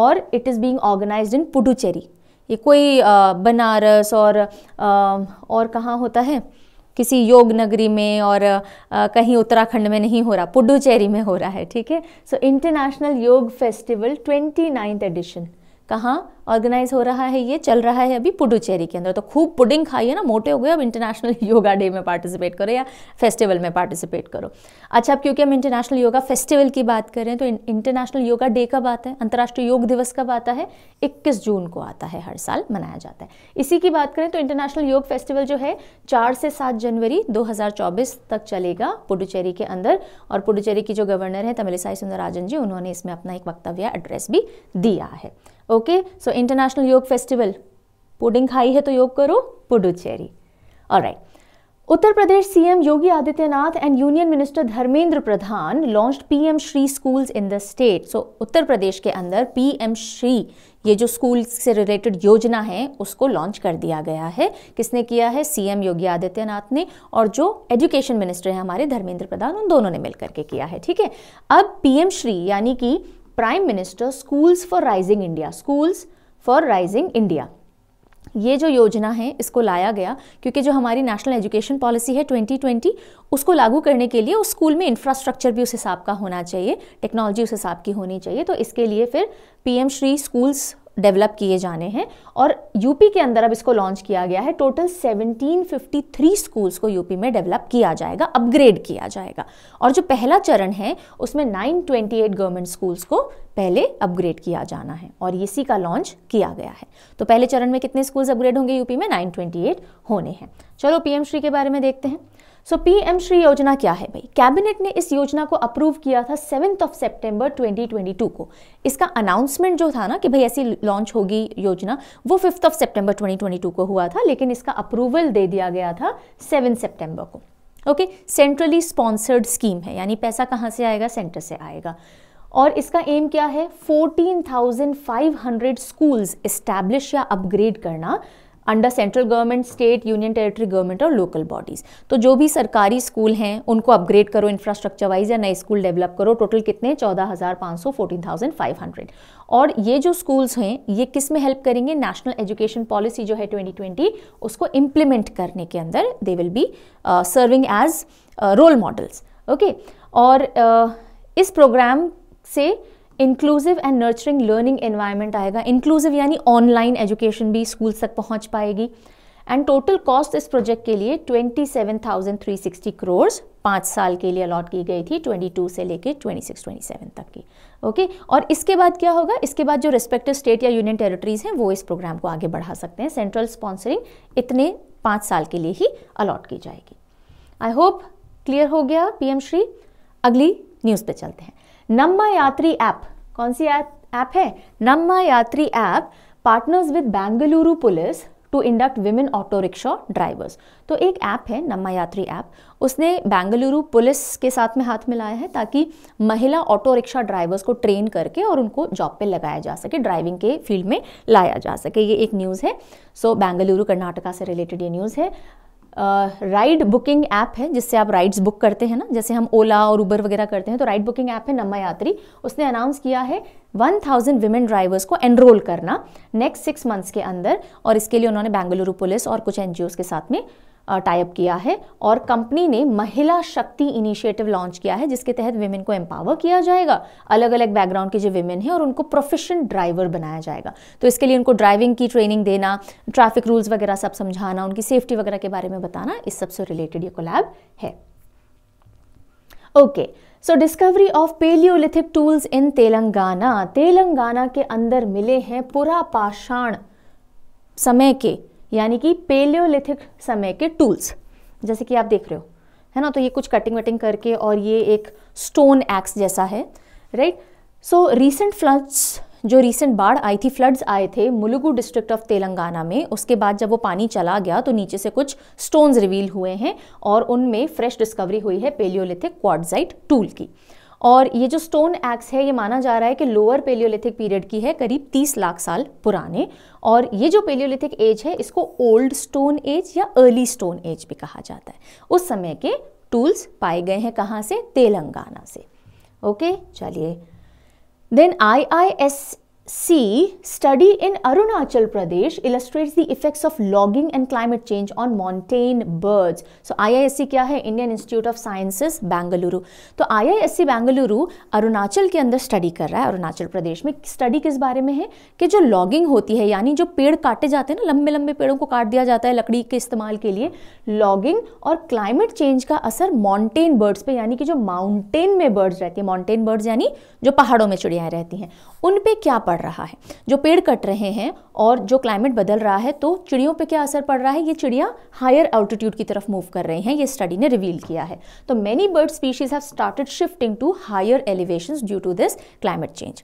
और it is being organize in Puducherry ये कोई बनारस और और कहाँ होता है किसी योग नगरी में और कहीं उत्तराखंड में नहीं हो रहा पुडुचेरी में हो रहा है ठीक है सो इंटरनेशनल योग फेस्टिवल ट्वेंटी नाइन्थ एडिशन कहाँ ऑर्गेनाइज हो रहा है ये चल रहा है अभी पुडुचेरी के अंदर तो खूब पुडिंग खाइए ना मोटे हो गए अब इंटरनेशनल योगा डे में पार्टिसिपेट करो या फेस्टिवल में पार्टिसिपेट करो अच्छा अब क्योंकि हम इंटरनेशनल योगा फेस्टिवल की बात करें तो इंटरनेशनल योगा डे कब आता है अंतर्राष्ट्रीय योग दिवस कब आता है इक्कीस जून को आता है हर साल मनाया जाता है इसी की बात करें तो इंटरनेशनल योग फेस्टिवल जो है चार से सात जनवरी दो तक चलेगा पुडुचेरी के अंदर और पुडुचेरी की जो गवर्नर है तमिलसाई राजन जी उन्होंने इसमें अपना एक वक्तव्य एड्रेस भी दिया है ओके सो इंटरनेशनल योग फेस्टिवल पुडिंग खाई है तो योग करो Puducherry all right Uttar Pradesh CM Yogi Adityanath and union minister Dharmendra Pradhan launch PM Shri schools in the state so Uttar Pradesh के अंदर पीएम श्री ये जो स्कूल से रिलेटेड योजना है उसको लॉन्च कर दिया गया है किसने किया है सीएम योगी आदित्यनाथ ने और जो एजुकेशन मिनिस्टर हैं हमारे धर्मेंद्र प्रधान उन दोनों ने मिलकर के किया है ठीक है अब पीएम श्री यानी कि prime minister schools for rising India schools for rising India ये जो योजना है इसको लाया गया क्योंकि जो हमारी नेशनल एजुकेशन पॉलिसी है 2020 उसको लागू करने के लिए उस स्कूल में इंफ्रास्ट्रक्चर भी उस हिसाब का होना चाहिए टेक्नोलॉजी उस हिसाब की होनी चाहिए तो इसके लिए फिर पीएम श्री स्कूल्स डेवलप किए जाने हैं और यूपी के अंदर अब इसको लॉन्च किया गया है टोटल 1753 स्कूल्स को यूपी में डेवलप किया जाएगा अपग्रेड किया जाएगा और जो पहला चरण है उसमें 928 गवर्नमेंट स्कूल्स को पहले अपग्रेड किया जाना है और इसी का लॉन्च किया गया है तो पहले चरण में कितने स्कूल्स अपग्रेड होंगे यूपी में 928 होने हैं चलो पीएम श्री के बारे में देखते हैं सो पी एम श्री योजना क्या है भाई कैबिनेट ने इस योजना को अप्रूव किया था सेवन्थ ऑफ सेप्टेम्बर 2022 को इसका अनाउंसमेंट जो था ना कि भाई ऐसी लॉन्च होगी योजना वो फिफ्थ ऑफ सेप्टेम्बर 2022 को हुआ था लेकिन इसका अप्रूवल दे दिया गया था सेवन सेप्टेम्बर को ओके सेंट्रली स्पॉन्सर्ड स्कीम है यानी पैसा कहाँ से आएगा सेंटर से आएगा और इसका एम क्या है 14,500 स्कूल्स इस्टेब्लिश या अपग्रेड करना under central government state union territory government और लोकल बॉडीज़ तो जो भी सरकारी स्कूल हैं उनको अपग्रेड करो इंफ्रास्ट्रक्चर वाइज या नए स्कूल डेवलप करो टोटल कितने चौदह हज़ार पाँच सौ फोर्टीन थाउजेंड फाइव हंड्रेड और ये जो स्कूल्स हैं ये किस में हेल्प करेंगे नेशनल एजुकेशन पॉलिसी जो है ट्वेंटी ट्वेंटी उसको इम्प्लीमेंट करने के अंदर they will be serving as role models okay और uh, इस प्रोग्राम से inclusive and nurturing learning environment आएगा इंक्लूसिव यानी ऑनलाइन एजुकेशन भी स्कूल्स तक पहुंच पाएगी एंड टोटल कॉस्ट इस प्रोजेक्ट के लिए 27,360 करोड़ पाँच साल के लिए अलॉट की गई थी 22 से लेकर 26, 27 तक की ओके okay? और इसके बाद क्या होगा इसके बाद जो रेस्पेक्टिव स्टेट या यूनियन टेरिटरीज हैं वो इस प्रोग्राम को आगे बढ़ा सकते हैं सेंट्रल स्पॉन्सरिंग इतने पाँच साल के लिए ही अलॉट की जाएगी आई होप क्लियर हो गया पी श्री अगली न्यूज़ पर चलते हैं नम्मा यात्री ऐप कौन सी ऐप है Namma Yatri app partners with Bengaluru police to induct women auto rickshaw drivers तो एक ऐप है नम्मा यात्री ऐप उसने बेंगलुरु पुलिस के साथ में हाथ मिलाया है ताकि महिला ऑटो रिक्शा ड्राइवर्स को ट्रेन करके और उनको जॉब पे लगाया जा सके ड्राइविंग के फील्ड में लाया जा सके ये एक न्यूज़ है सो बेंगलुरु कर्नाटका से रिलेटेड ये न्यूज़ है राइड बुकिंग ऐप है जिससे आप राइड्स बुक करते हैं ना जैसे हम ओला और उबर वगैरह करते हैं तो राइड बुकिंग ऐप है नम्मा यात्री उसने अनाउंस किया है 1000 थाउजेंड वुमेन ड्राइवर्स को एनरोल करना नेक्स्ट सिक्स मंथ्स के अंदर और इसके लिए उन्होंने बेंगलुरु पुलिस और कुछ एन के साथ में टाइप किया है और कंपनी ने महिला शक्ति इनिशिएटिव लॉन्च किया है जिसके तहत वेमेन को एम्पावर किया जाएगा अलग अलग बैकग्राउंड के जो विमेन हैं और उनको प्रोफेशन ड्राइवर बनाया जाएगा तो इसके लिए उनको ड्राइविंग की ट्रेनिंग देना ट्रैफिक रूल्स वगैरह सब समझाना उनकी सेफ्टी वगैरह के बारे में बताना इस सबसे रिलेटेड ये कोलैब है okay so discovery of palaeolithic tools in Telangana Telangana के अंदर मिले हैं पुरा पाषाण समय के यानी कि पेलियोलिथिक समय के टूल्स जैसे कि आप देख रहे हो है ना तो ये कुछ कटिंग वटिंग करके और ये एक स्टोन एक्स जैसा है राइट सो रीसेंट फ्लड्स जो रीसेंट बाढ़ आई थी फ्लड्स आए थे मुलुगु डिस्ट्रिक्ट ऑफ तेलंगाना में उसके बाद जब वो पानी चला गया तो नीचे से कुछ स्टोन्स रिवील हुए हैं और उनमें फ्रेश डिस्कवरी हुई है पेलियोलिथिक क्वाडजाइट टूल की और ये जो स्टोन एक्स है ये माना जा रहा है कि लोअर पेलियोलिथिक पीरियड की है करीब 30 लाख साल पुराने और ये जो पेलियोलिथिक एज है इसको ओल्ड स्टोन एज या अर्ली स्टोन एज भी कहा जाता है उस समय के टूल्स पाए गए हैं कहाँ से तेलंगाना से ओके चलिए then I I S C. Study in Arunachal Pradesh illustrates the effects of logging and climate change on montane birds. So IISC क्या है Indian Institute of Sciences Bangalore. तो IISC Bangalore अरुणाचल के अंदर स्टडी कर रहा है अरुणाचल प्रदेश में स्टडी किस बारे में है कि जो लॉगिंग होती है यानी जो पेड़ काटे जाते हैं ना लंबे लंबे पेड़ों को काट दिया जाता है लकड़ी के इस्तेमाल के लिए लॉगिंग और क्लाइमेट चेंज का असर माउंटेन बर्ड्स पे यानी कि जो माउंटेन में बर्ड्स रहती है माउंटेन बर्ड्स यानी जो पहाड़ों में चिड़ियाँ रहती हैं उन पर क्या पड़ पड़ रहा है जो पेड़ कट रहे हैं और जो क्लाइमेट बदल रहा है तो चिड़ियों पे क्या असर पड़ रहा है ये चिड़िया हायर आल्टीट्यूड की तरफ मूव कर रही हैं ये स्टडी ने रिवील किया है तो many bird species have started shifting to higher elevation due to this climate change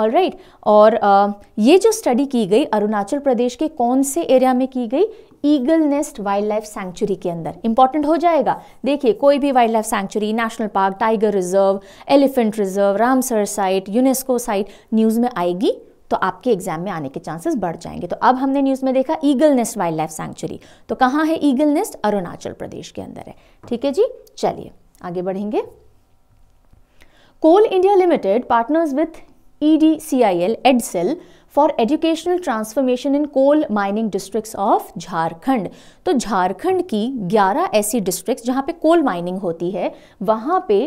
all right और आ, ये जो स्टडी की गई अरुणाचल प्रदेश के कौन से एरिया में की गई eagle nest wildlife sanctuary के अंदर इंपॉर्टेंट हो जाएगा देखिए कोई भी wildlife sanctuary national park tiger reserve elephant reserve Ramsar site UNESCO site news में आएगी तो आपके एग्जाम में आने के चांसेस बढ़ जाएंगे तो अब हमने न्यूज़ में देखा eagle nest wildlife sanctuary तो कहाँ है ईगल नेस्ट अरुणाचल प्रदेश के अंदर है ठीक है जी चलिए आगे बढ़ेंगे Coal India Limited partners with E D C I L Edcil for educational transformation in coal mining districts of Jharkhand तो झारखंड की 11 ऐसी डिस्ट्रिक्ट जहाँ पे कोल माइनिंग होती है वहाँ पे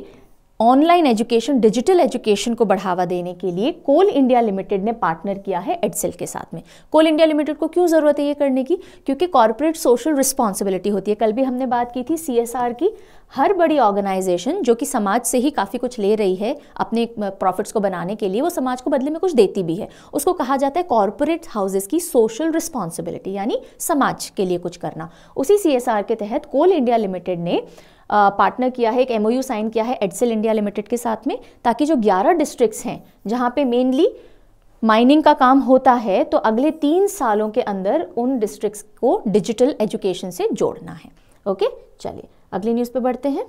ऑनलाइन एजुकेशन डिजिटल एजुकेशन को बढ़ावा देने के लिए कोल इंडिया लिमिटेड ने पार्टनर किया है एडसेल के साथ में कोल इंडिया लिमिटेड को क्यों ज़रूरत है ये करने की क्योंकि कॉरपोरेट सोशल रिस्पॉन्सिबिलिटी होती है कल भी हमने बात की थी सी की हर बड़ी ऑर्गेनाइजेशन जो कि समाज से ही काफ़ी कुछ ले रही है अपने प्रॉफिट्स को बनाने के लिए वो समाज को बदले में कुछ देती भी है उसको कहा जाता है कॉरपोरेट हाउसेस की सोशल रिस्पॉन्सिबिलिटी यानी समाज के लिए कुछ करना उसी सी के तहत कोल इंडिया लिमिटेड ने पार्टनर किया है एक एमओयू साइन किया है एडसेल इंडिया लिमिटेड के साथ में ताकि जो 11 डिस्ट्रिक्ट्स हैं जहाँ पे मेनली माइनिंग का काम होता है तो अगले तीन सालों के अंदर उन डिस्ट्रिक्ट्स को डिजिटल एजुकेशन से जोड़ना है ओके चलिए अगली न्यूज़ पे बढ़ते हैं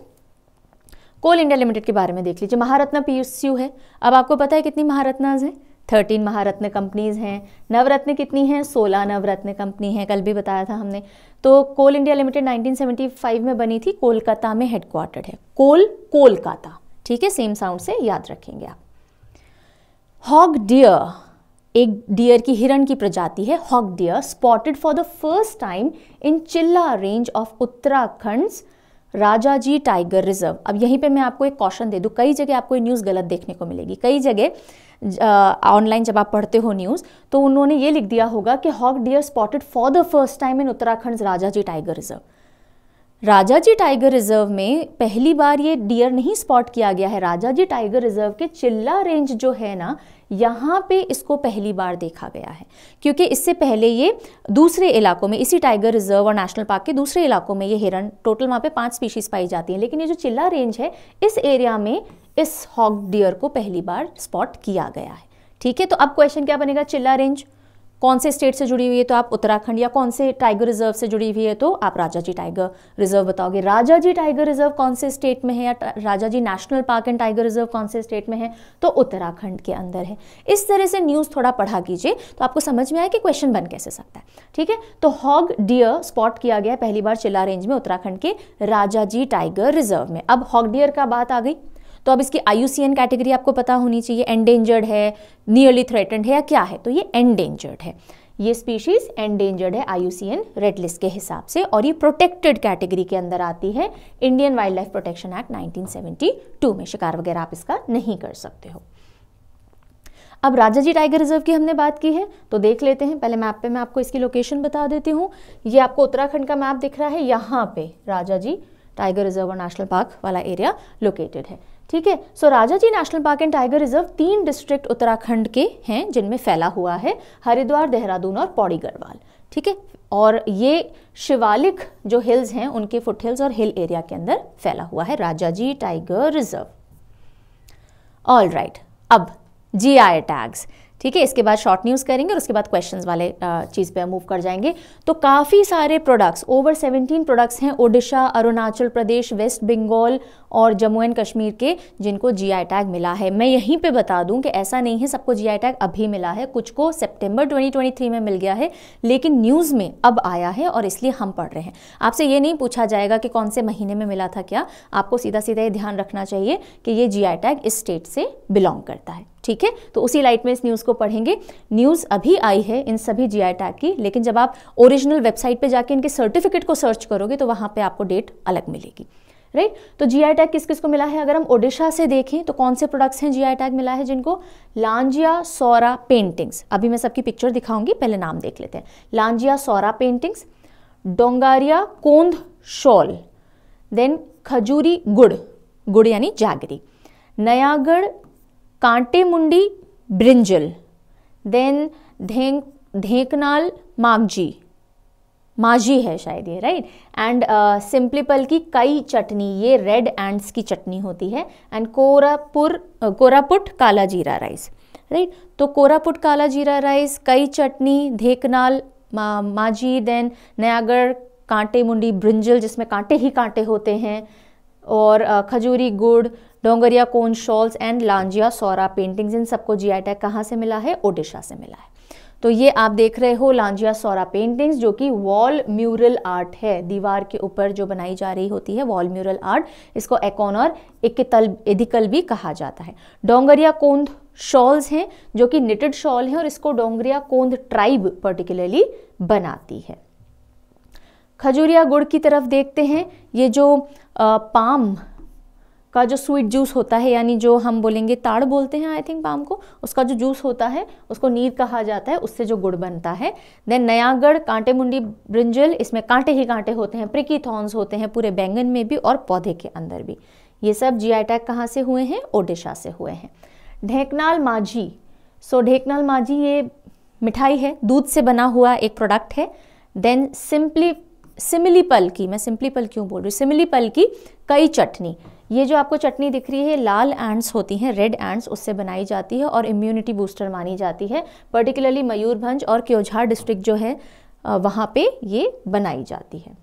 कोल इंडिया लिमिटेड के बारे में देख लीजिए महारत्ना पी है अब आपको पता है कितनी महारत्नाज हैं थर्टीन महारत्न कंपनीज़ हैं नवरत्न कितनी हैं सोलह नवरत्न कंपनी हैं कल भी बताया था हमने तो कोल इंडिया लिमिटेड 1975 में बनी थी कोलकाता में हेडक्वार्टर्ड है कोल कोलकाता ठीक है सेम साउंड से याद रखेंगे आप हॉक डियर एक डियर की हिरण की प्रजाति है hog deer spotted for the first time in Chilla range of Uttarakhand Rajaji tiger reserve अब यहीं पे मैं आपको एक कॉशन दे दूं कई जगह आपको ये न्यूज़ गलत देखने को मिलेगी कई जगह ऑनलाइन जब आप पढ़ते हो न्यूज़ तो उन्होंने ये लिख दिया होगा कि hog deer spotted for the first time in Uttarakhand Rajaji tiger reserve Rajaji tiger reserve में पहली बार ये डियर नहीं स्पॉट किया गया है राजा जी टाइगर रिजर्व के चिल्ला रेंज जो है ना यहाँ पे इसको पहली बार देखा गया है क्योंकि इससे पहले ये दूसरे इलाकों में इसी टाइगर रिजर्व और नेशनल पार्क के दूसरे इलाकों में ये हिरन टोटल वहाँ पे पांच स्पीशीज पाई जाती हैं लेकिन ये जो चिल्ला रेंज है इस एरिया में इस हॉक डियर को पहली बार स्पॉट किया गया है ठीक है तो अब क्वेश्चन क्या बनेगा चिल्ला रेंज कौन से स्टेट से जुड़ी हुई है तो आप उत्तराखंड या कौन से टाइगर रिजर्व से जुड़ी हुई है तो आप राजा जी टाइगर रिजर्व बताओगे राजा जी टाइगर रिजर्व कौन से स्टेट में है या Rajaji national park and tiger reserve कौन से स्टेट में है तो उत्तराखंड के अंदर है इस तरह से न्यूज़ थोड़ा पढ़ा कीजिए तो आपको समझ में आए कि क्वेश्चन बन कैसे सकता है ठीक है तो हॉग डियर स्पॉट किया गया पहली बार चिल्ला रेंज में उत्तराखंड के राजा जी टाइगर रिजर्व में अब हॉग डियर का बात आ गई तो अब इसकी आई कैटेगरी आपको पता होनी चाहिए एंडेंजर्ड है नियरली थ्रेटेंड है या क्या है तो ये एंडेंजर्ड है ये स्पीशीज़ एंडेंजर्ड है आई रेड लिस्ट के हिसाब से और ये प्रोटेक्टेड कैटेगरी के अंदर आती है Indian wildlife protection act nineteen में शिकार वगैरह आप इसका नहीं कर सकते हो अब राजा जी टाइगर रिजर्व की हमने बात की है तो देख लेते हैं पहले मैप पे मैं आपको इसकी लोकेशन बता देती हूँ ये आपको उत्तराखंड का मैप दिख रहा है यहाँ पे राजा जी टाइगर रिजर्व और नेशनल पार्क वाला एरिया लोकेटेड है ठीक है so Rajaji national park and tiger reserve तीन डिस्ट्रिक्ट उत्तराखंड के हैं जिनमें फैला हुआ है हरिद्वार देहरादून और पौड़ी गढ़वाल ठीक है और ये शिवालिक जो हिल्स हैं उनके फुट हिल्स और हिल एरिया के अंदर फैला हुआ है Rajaji tiger reserve all right अब जी आई टैग्स ठीक है इसके बाद शॉर्ट न्यूज़ करेंगे और उसके बाद क्वेश्चन वाले चीज़ पर मूव कर जाएंगे तो काफ़ी सारे प्रोडक्ट्स ओवर सेवेंटीन प्रोडक्ट्स हैं ओडिशा अरुणाचल प्रदेश वेस्ट बंगाल और जम्मू एंड कश्मीर के जिनको जी टैग मिला है मैं यहीं पर बता दूँ कि ऐसा नहीं है सबको जी टैग अभी मिला है कुछ को सेप्टेम्बर ट्वेंटी में मिल गया है लेकिन न्यूज़ में अब आया है और इसलिए हम पढ़ रहे हैं आपसे ये नहीं पूछा जाएगा कि कौन से महीने में मिला था क्या आपको सीधा सीधा ये ध्यान रखना चाहिए कि ये जी टैग इस स्टेट से बिलोंग करता है ठीक है तो उसी लाइट में इस न्यूज़ को पढ़ेंगे न्यूज़ अभी आई है इन सभी जी आई टैग की लेकिन जब आप ओरिजिनल वेबसाइट पर जाके इनके सर्टिफिकेट को सर्च करोगे तो वहाँ पर आपको डेट अलग मिलेगी राइट right? तो जीआई टैग किस किस को मिला है अगर हम ओडिशा से देखें तो कौन से प्रोडक्ट्स हैं जीआई टैग मिला है जिनको लांजिया सौरा पेंटिंग्स अभी मैं सबकी पिक्चर दिखाऊंगी पहले नाम देख लेते हैं Lanjia Saura paintings Dongaria Kondh shawl then Khajuri गुड़ गुड़ यानी जागरी नयागढ़ कांटे मुंडी ब्रिंजल देन धेंक धेंकनाल मागजी माजी है शायद ये राइट एंड पल की कई चटनी ये रेड एंड्स की चटनी होती है एंड कोरापुर uh, कोरापुट काला जीरा राइस राइट तो कोरापुट काला जीरा राइस कई चटनी धेकनाल माझी माजी देन नयागढ़ कांटे मुंडी ब्रिंजल जिसमें कांटे ही कांटे होते हैं और खजूरी गुड़ Dongria Kondh shawls and Lanjia Saura paintings इन सबको जी आई टैग कहाँ से मिला है ओडिशा से मिला है तो ये आप देख रहे हो लांजिया सौरा पेंटिंग्स जो कि वॉल म्यूरल आर्ट है दीवार के ऊपर जो बनाई जा रही होती है वॉल म्यूरल आर्ट इसको एकोन और इकतल इधिकल भी कहा जाता है डोंगरिया कोंद शॉल्स हैं जो कि निटेड शॉल हैं और इसको डोंगरिया कोंद ट्राइब पर्टिकुलरली बनाती है खजूरिया गुड़ की तरफ देखते हैं ये जो पाम का जो स्वीट जूस होता है यानी जो हम बोलेंगे ताड़ बोलते हैं आई थिंक पाम को उसका जो जूस होता है उसको नीर कहा जाता है उससे जो गुड़ बनता है देन नयागढ़ कांटे मुंडी ब्रिंजल इसमें कांटे ही कांटे होते हैं प्रिकी थॉर्न्स होते हैं पूरे बैंगन में भी और पौधे के अंदर भी ये सब जी आई टैग कहाँ से हुए हैं ओडिशा से हुए हैं ढेकनाल माझी सो ढेकनाल माझी ये मिठाई है दूध से बना हुआ एक प्रोडक्ट है देन सिंपली सिमिली पल की मैं सिंपली पल क्यों बोल रही हूँ सिमिली पल की कई चटनी ये जो आपको चटनी दिख रही है लाल एंड्स होती हैं रेड एंड्स उससे बनाई जाती है और इम्यूनिटी बूस्टर मानी जाती है पर्टिकुलरली मयूरभंज और क्योझार डिस्ट्रिक्ट जो है वहाँ पे ये बनाई जाती है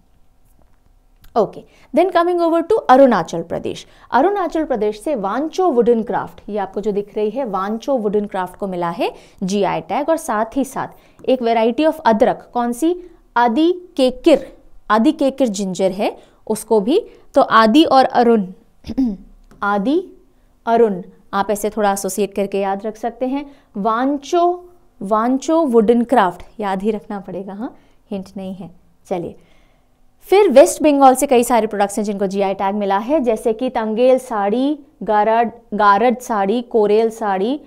okay then coming over to Arunachal Pradesh Arunachal Pradesh से वांचो वुडन क्राफ्ट ये आपको जो दिख रही है वांचो वुडन क्राफ्ट को मिला है जी टैग और साथ ही साथ एक वेराइटी ऑफ अदरक कौन सी आदि केकिर आदि केकर जिंजर है उसको भी तो आदि और अरुण (clears throat) आदि अरुण आप ऐसे थोड़ा एसोसिएट करके याद रख सकते हैं वांचो वांचो वुडन क्राफ्ट याद ही रखना पड़ेगा हाँ हिंट नहीं है चलिए फिर वेस्ट बंगाल से कई सारे प्रोडक्ट्स हैं जिनको जीआई टैग मिला है जैसे कि तंगेल साड़ी गारड गारड साड़ी कोरेल साड़ी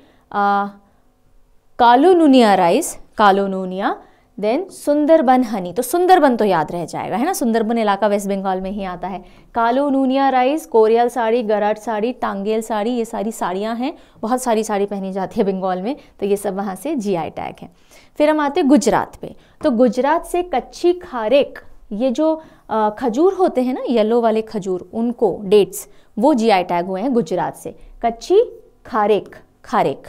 कालो नूनिया राइस कालो नूनिया देन सुंदरबन हनी तो सुंदरबन तो याद रह जाएगा है ना सुंदरबन इलाका वेस्ट बंगाल में ही आता है कालू नूनिया राइस कोरियल साड़ी गराट साड़ी टांगेल साड़ी ये सारी साड़ियाँ हैं बहुत सारी साड़ी पहनी जाती है बंगाल में तो ये सब वहाँ से जीआई टैग है फिर हम आते हैं गुजरात पे तो गुजरात से कच्ची खारेक ये जो खजूर होते हैं ना येलो वाले खजूर उनको डेट्स वो आई टैग हुए हैं गुजरात से कच्ची खारेक खारेक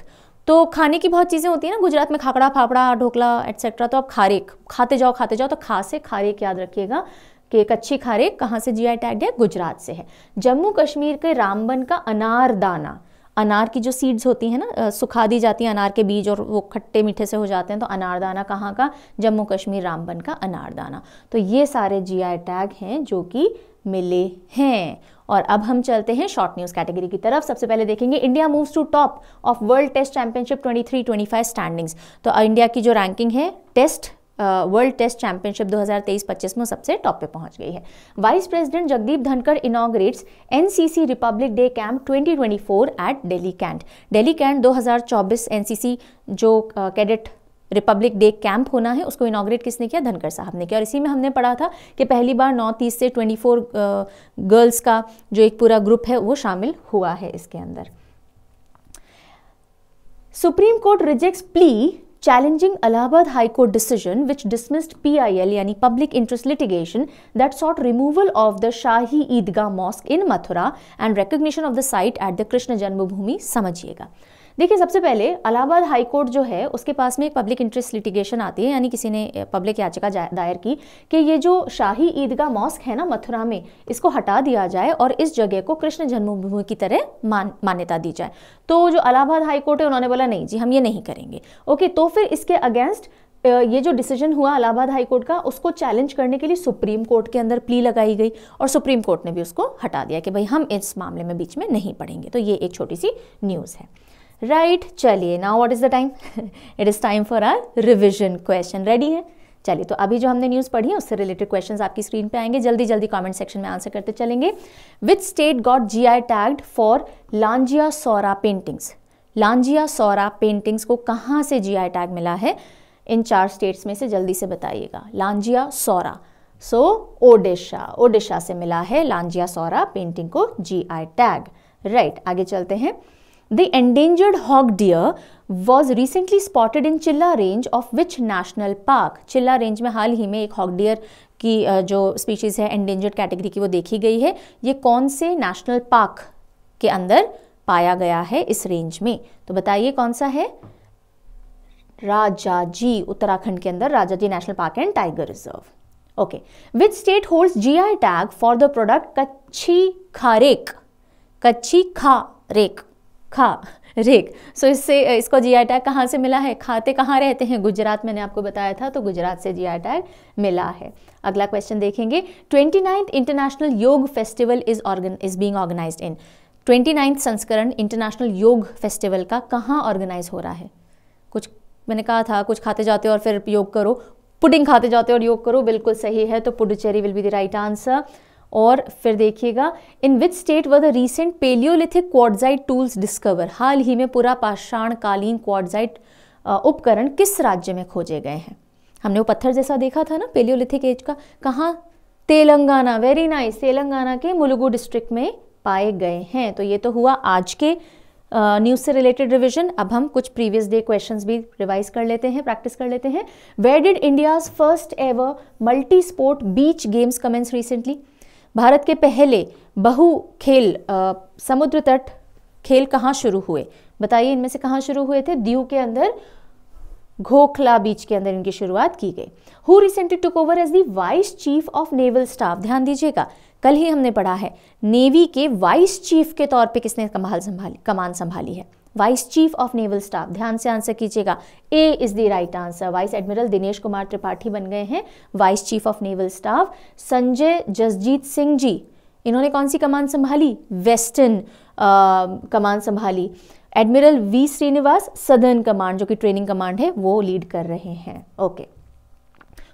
तो खाने की बहुत चीज़ें होती है ना गुजरात में खाकड़ा फाफड़ा ढोकला एट्सेट्रा तो आप खारेक खाते जाओ खाते जाओ तो खा से खारेक याद रखिएगा कि एक अच्छी खारेक कहाँ से आई टैग है गुजरात से है जम्मू कश्मीर के रामबन का अनारदाना अनार की जो सीड्स होती है ना सुखा दी जाती हैं अनार के बीज और वो खट्टे मीठे से हो जाते हैं तो अनारदाना कहाँ का जम्मू कश्मीर रामबन का अनारदाना तो ये सारे जीआई टैग हैं जो कि मिले हैं और अब हम चलते हैं शॉर्ट न्यूज कैटेगरी की तरफ सबसे पहले देखेंगे India moves to top of World Test Championship 23-25 standings तो इंडिया की जो रैंकिंग है टेस्ट वर्ल्ड टेस्ट चैंपियनशिप 2023-25 में सबसे टॉप पे पहुंच गई है vice president Jagdeep Dhankhar inaugurates NCC Republic Day camp 2024 at Delhi cantt Delhi cantt 2024 NCC जो cadet uh, Republic Day camp होना है उसको इनाग्रेट किसने किया धनकर साहब ने किया और इसी में हमने पढ़ा था कि पहली बार नौ तीस से ट्वेंटी फोर गर्ल्स का जो एक पूरा ग्रुप है वो शामिल हुआ है इसके अंदर Supreme Court rejects plea challenging Allahabad High Court decision which dismissed L यानी public interest litigation that sought removal of the Shahi Idgah mosque in Mathura and recognition of the site at the Krishna Janmabhoomi समझिएगा देखिए सबसे पहले अलाहाबाद हाई कोर्ट जो है उसके पास में एक पब्लिक इंटरेस्ट लिटिगेशन आती है यानी किसी ने पब्लिक याचिका दायर की कि ये जो शाही ईदगाह मॉस्क है ना मथुरा में इसको हटा दिया जाए और इस जगह को कृष्ण जन्मभूमि की तरह मान मान्यता दी जाए तो जो अलाहाबाद हाईकोर्ट है उन्होंने बोला नहीं जी हम ये नहीं करेंगे ओके तो फिर इसके अगेंस्ट ये जो डिसीजन हुआ अलाहाबाद हाई कोर्ट का उसको चैलेंज करने के लिए सुप्रीम कोर्ट के अंदर प्ली लगाई गई और सुप्रीम कोर्ट ने भी उसको हटा दिया कि भाई हम इस मामले में बीच में नहीं पड़ेंगे तो ये एक छोटी सी न्यूज़ है राइट चलिए now what is the time it is time for our revision question ready है चलिए तो अभी जो हमने न्यूज़ पढ़ी है उससे रिलेटेड क्वेश्चंस आपकी स्क्रीन पे आएंगे जल्दी जल्दी कमेंट सेक्शन में आंसर करते चलेंगे which state got I tagged for Lanjia Saura paintings Lanjia Saura paintings को कहाँ से जी आई टैग मिला है इन चार स्टेट्स में से जल्दी से बताइएगा लांजिया सौरा सो ओडिशा ओडिशा से मिला है लांजिया सौरा पेंटिंग को जी आई टैग राइट आगे चलते हैं The endangered hog deer was recently spotted in Chilla range of which national park? Chilla range में हाल ही में एक हॉक डियर की जो स्पीशीज़ है एंडेंजर्ड कैटेगरी की वो देखी गई है ये कौन से नेशनल पार्क के अंदर पाया गया है इस रेंज में तो बताइए कौन सा है राजा जी उत्तराखंड के अंदर Rajaji national park and tiger reserve okay which state holds GI tag for the product Kachchhi Kharek Kachchhi Kharek Kharek सो इससे इसको आई टैग कहाँ से मिला है खाते कहाँ रहते हैं गुजरात मैंने आपको बताया था तो गुजरात से जी आई टैग मिला है अगला क्वेश्चन देखेंगे ट्वेंटी इंटरनेशनल योग festival is organ is being organise in twenty ninth संस्करण इंटरनेशनल योग फेस्टिवल का कहाँ ऑर्गेनाइज हो रहा है कुछ मैंने कहा था कुछ खाते जाते और फिर योग करो पुडिंग खाते जाते और योग करो बिल्कुल सही है तो Puducherry will be the right answer और फिर देखिएगा in which state was the recent palaeolithic quartzite tools discover हाल ही में पूरा पाषाणकालीन क्वाडजाइट उपकरण किस राज्य में खोजे गए हैं हमने वो पत्थर जैसा देखा था ना पेलियोलिथिक एज का कहाँ तेलंगाना वेरी नाइस तेलंगाना के मुलुगु डिस्ट्रिक्ट में पाए गए हैं तो ये तो हुआ आज के न्यूज़ से रिलेटेड रिवीजन अब हम कुछ प्रीवियस डे क्वेश्चंस भी रिवाइज कर लेते हैं प्रैक्टिस कर लेते हैं where did India's first ever multi sport beach games commence recently Bharat के पहले बहु खेल आ, समुद्र तट खेल कहाँ शुरू हुए बताइए इनमें से कहाँ शुरू हुए थे दीव के अंदर घोखला बीच के अंदर इनकी शुरुआत की गई who recently took over as the vice chief of naval staff ध्यान दीजिएगा कल ही हमने पढ़ा है नेवी के वाइस चीफ के तौर पे किसने कमाल संभाली कमान संभाली है vice chief of naval staff ध्यान से आंसर कीजिएगा A is the right answer vice admiral Dinesh Kumar Tripathi बन गए हैं vice chief of naval staff Sanjay Jasjit Singh ji इन्होंने कौन सी कमान संभाली वेस्टर्न कमान संभाली admiral V Srinivas southern command जो कि ट्रेनिंग कमांड है वो लीड कर रहे हैं okay okay.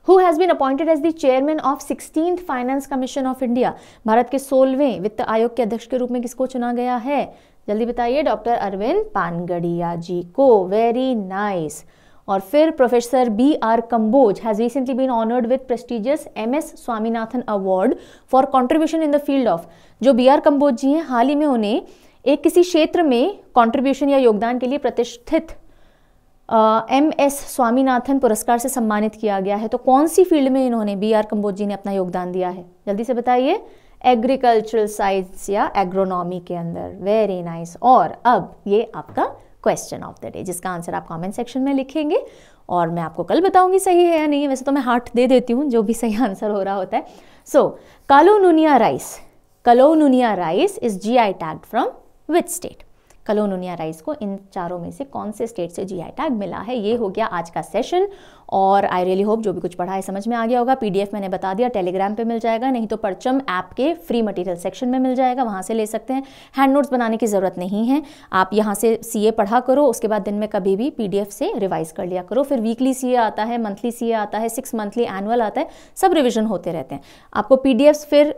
who has been appointed as the chairman of 16th finance commission of india bharat ke 16वें वित्त आयोग के अध्यक्ष के रूप में किसको चुना गया है जल्दी बताइए डॉक्टर अरविंद पानगड़िया जी को वेरी नाइस और फिर professor B R Kamboj has recently been honoured with prestigious M S Swaminathan award for contribution in the field of जो बी आर कंबोज जी हैं हाल ही में उन्हें एक किसी क्षेत्र में कॉन्ट्रीब्यूशन या योगदान के लिए प्रतिष्ठित एम एस स्वामीनाथन पुरस्कार से सम्मानित किया गया है तो कौन सी फील्ड में इन्होंने बी आर कंबोज जी ने अपना योगदान दिया है जल्दी से बताइए एग्रीकल्चरल साइंस या एग्रोनॉमी के अंदर वेरी नाइस nice. और अब ये आपका क्वेश्चन ऑफ द डे जिसका आंसर आप कमेंट सेक्शन में लिखेंगे और मैं आपको कल बताऊंगी सही है या नहीं वैसे तो मैं हार्ट दे देती हूँ जो भी सही आंसर हो रहा होता है सो कालो Nunia rice Kalo Nunia rice is G I tag from with state Kalonunia rice को इन चारों में से कौन से स्टेट से जी टैग मिला है ये हो गया आज का सेशन और आई रियली होप जो भी कुछ पढ़ा है समझ में आ गया होगा पीडीएफ मैंने बता दिया टेलीग्राम पे मिल जाएगा नहीं तो परचम ऐप के फ्री मटेरियल सेक्शन में मिल जाएगा वहाँ से ले सकते हैं हैंड नोट्स बनाने की ज़रूरत नहीं है आप यहाँ से सी पढ़ा करो उसके बाद दिन में कभी भी पी से रिवाइज़ कर लिया करो फिर वीकली सी आता है मंथली सी आता है सिक्स मंथली एनुअल आता है सब रिविजन होते रहते हैं आपको पी फिर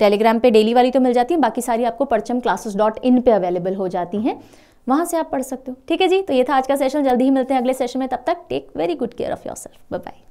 टेलीग्राम पे डेली वाली तो मिल जाती है बाकी सारी आपको परचम क्लासेस डॉट इन पर अवेलेबल हो जाती हैं वहाँ से आप पढ़ सकते हो ठीक है जी तो ये था आज का सेशन जल्दी ही मिलते हैं अगले सेशन में तब तक take very good care of yourself bye